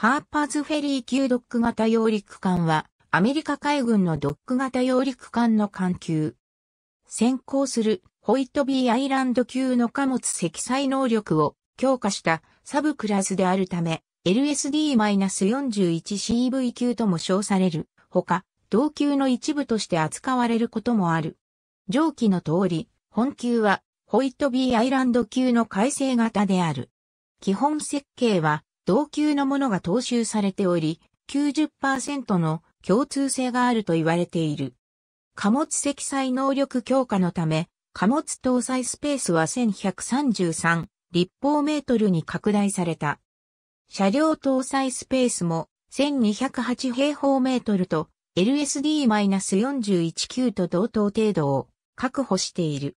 ハーパーズフェリー級ドック型揚陸艦は、アメリカ海軍のドック型揚陸艦の艦級。先行するホイットビーアイランド級の貨物積載能力を強化したサブクラスであるため、LSD-41CV 級とも称されるほか、同級の一部として扱われることもある。上記の通り、本級はホイットビーアイランド級の改正型である。基本設計は同級のものが踏襲されており、90%の共通性があると言われている。貨物積載能力強化のため、貨物搭載スペースは1133立方メートルに拡大された。車両搭載スペースも1208平方メートルと LSD-41 9と同等程度を確保している。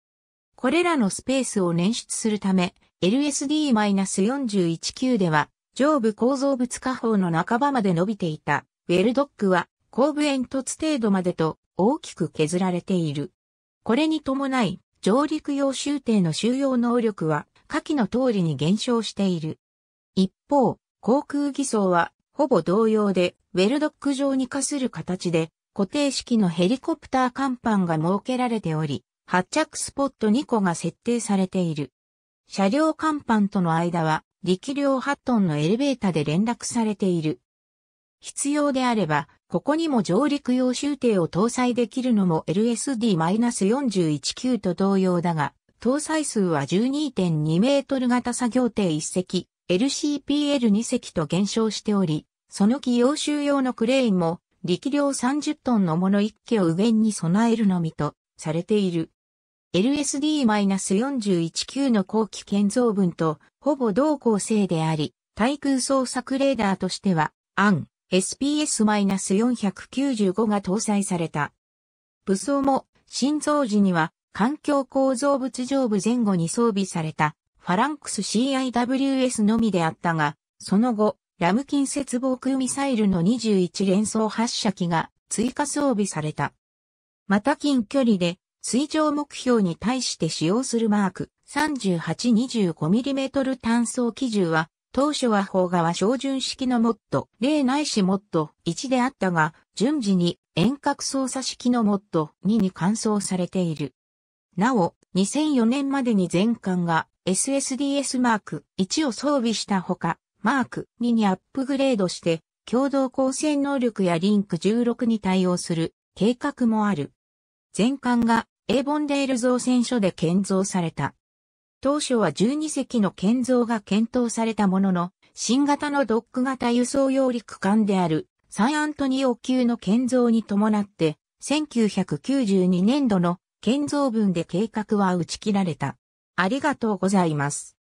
これらのスペースを捻出するため、LSD-41 9では上部構造物下方の半ばまで伸びていた、ウェルドックは後部煙突程度までと大きく削られている。これに伴い、上陸用集艇の収容能力は下記の通りに減少している。一方、航空偽装はほぼ同様で、ウェルドック上に化する形で、固定式のヘリコプター甲板が設けられており、発着スポット2個が設定されている。車両甲板との間は力量8トンのエレベータで連絡されている。必要であれば、ここにも上陸用終艇を搭載できるのも LSD-41 級と同様だが、搭載数は12.2メートル型作業艇1隻、LCPL2 隻と減少しており、その機用収用のクレーンも力量30トンのもの1機を右に備えるのみとされている。LSD-41 級の後期建造分とほぼ同構成であり、対空捜索レーダーとしては、アン、SPS-495 が搭載された。武装も、心臓時には、環境構造物上部前後に装備された、ファランクス CIWS のみであったが、その後、ラムキン接防空ミサイルの21連装発射機が追加装備された。また近距離で水上目標に対して使用するマーク 38-25mm 単装機銃は、当初は砲側照準式のモッド0ないしモッド1であったが、順次に遠隔操作式のモッド2に換装されている。なお、2004年までに全艦が SSDS マーク1を装備したほか、マーク2にアップグレードして、共同構成能力やリンク16に対応する計画もある。全艦がエーボンデール造船所で建造された。当初は12隻の建造が検討されたものの、新型のドック型輸送用陸艦であるサンアントニオ級の建造に伴って、1992年度の建造分で計画は打ち切られた。ありがとうございます。